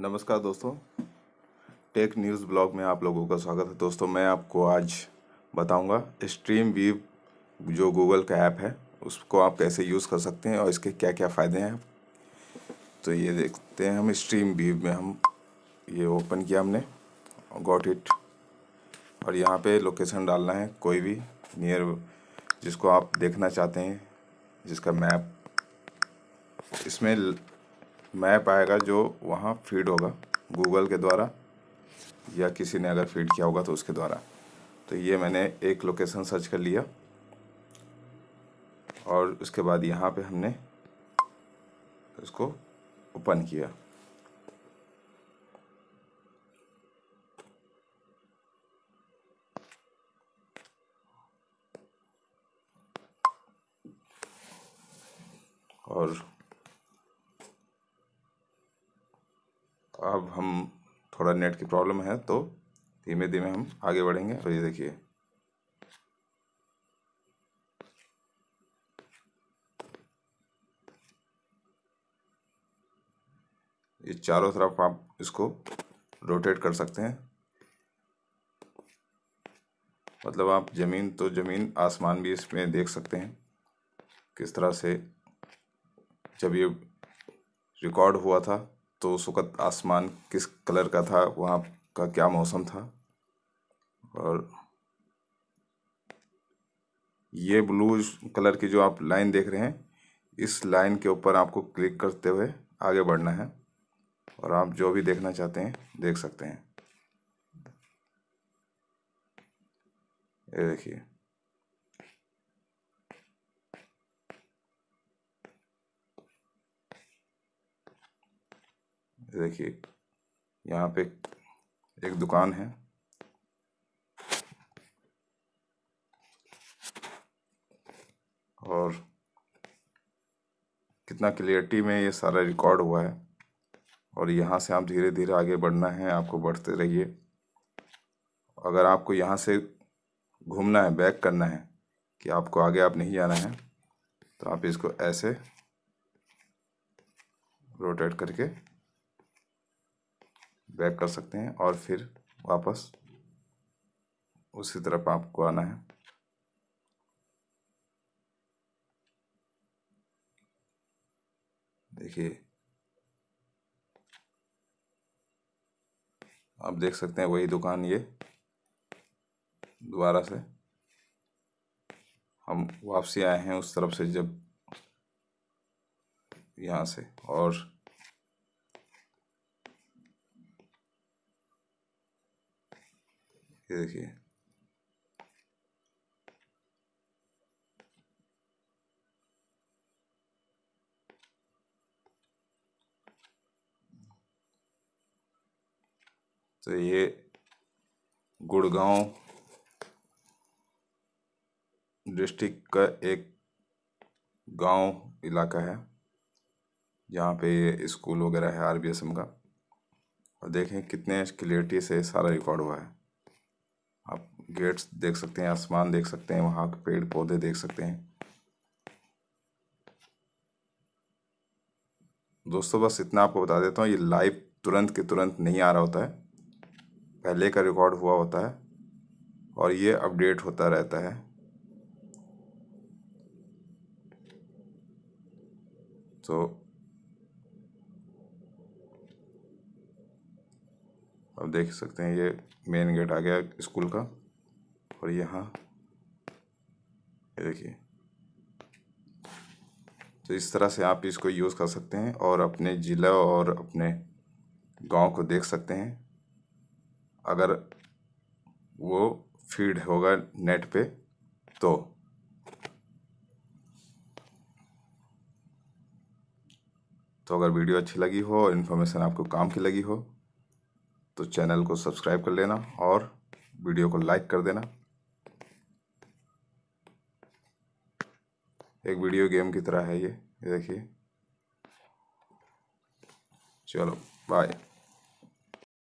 नमस्कार दोस्तों tech news blog में आप लोगों का स्वागत है दोस्तों मैं आपको आज बताऊंगा स्ट्रीम वी जो गूगल का ऐप है उसको आप कैसे यूज़ कर सकते हैं और इसके क्या क्या फ़ायदे हैं तो ये देखते हैं हम स्ट्रीम वीव में हम ये ओपन किया हमने गॉट इट और यहाँ पे लोकेशन डालना है कोई भी नियर जिसको आप देखना चाहते हैं जिसका मैप इसमें मैप आएगा जो वहाँ फीड होगा गूगल के द्वारा या किसी ने अगर फीड किया होगा तो उसके द्वारा तो ये मैंने एक लोकेशन सर्च कर लिया और उसके बाद यहाँ पे हमने इसको ओपन किया और अब हम थोड़ा नेट की प्रॉब्लम है तो धीमे धीमे हम आगे बढ़ेंगे तो ये देखिए ये चारों तरफ आप इसको रोटेट कर सकते हैं मतलब आप ज़मीन तो ज़मीन आसमान भी इसमें देख सकते हैं किस तरह से जब ये रिकॉर्ड हुआ था तो उस वक़्त आसमान किस कलर का था वहाँ का क्या मौसम था और ये ब्लू कलर की जो आप लाइन देख रहे हैं इस लाइन के ऊपर आपको क्लिक करते हुए आगे बढ़ना है और आप जो भी देखना चाहते हैं देख सकते हैं ये देखिए देखिए यहाँ पे एक दुकान है और कितना क्लियरिटी में ये सारा रिकॉर्ड हुआ है और यहाँ से आप धीरे धीरे आगे बढ़ना है आपको बढ़ते रहिए अगर आपको यहाँ से घूमना है बैक करना है कि आपको आगे आप नहीं जाना है तो आप इसको ऐसे रोटेट करके बैक कर सकते हैं और फिर वापस उसी तरफ आपको आना है देखिए आप देख सकते हैं वही दुकान ये दोबारा से हम वापसी आए हैं उस तरफ से जब यहाँ से और ये देखिए तो ये गुड़गांव डिस्ट्रिक्ट का एक गांव इलाका है जहाँ पे ये स्कूल वगैरह है आरबीएसएम का और देखें कितने क्लियरिटी से सारा रिकॉर्ड हुआ है आप गेट्स देख सकते हैं आसमान देख सकते हैं वहाँ के पेड़ पौधे देख सकते हैं दोस्तों बस इतना आपको बता देता हूँ ये लाइव तुरंत के तुरंत नहीं आ रहा होता है पहले का रिकॉर्ड हुआ होता है और ये अपडेट होता रहता है तो आप देख सकते हैं ये मेन गेट आ गया स्कूल का और यहाँ देखिए तो इस तरह से आप इसको यूज़ कर सकते हैं और अपने ज़िला और अपने गांव को देख सकते हैं अगर वो फीड होगा नेट पे तो तो अगर वीडियो अच्छी लगी हो और इन्फॉर्मेशन आपको काम की लगी हो तो चैनल को सब्सक्राइब कर लेना और वीडियो को लाइक कर देना एक वीडियो गेम की तरह है ये देखिए चलो बाय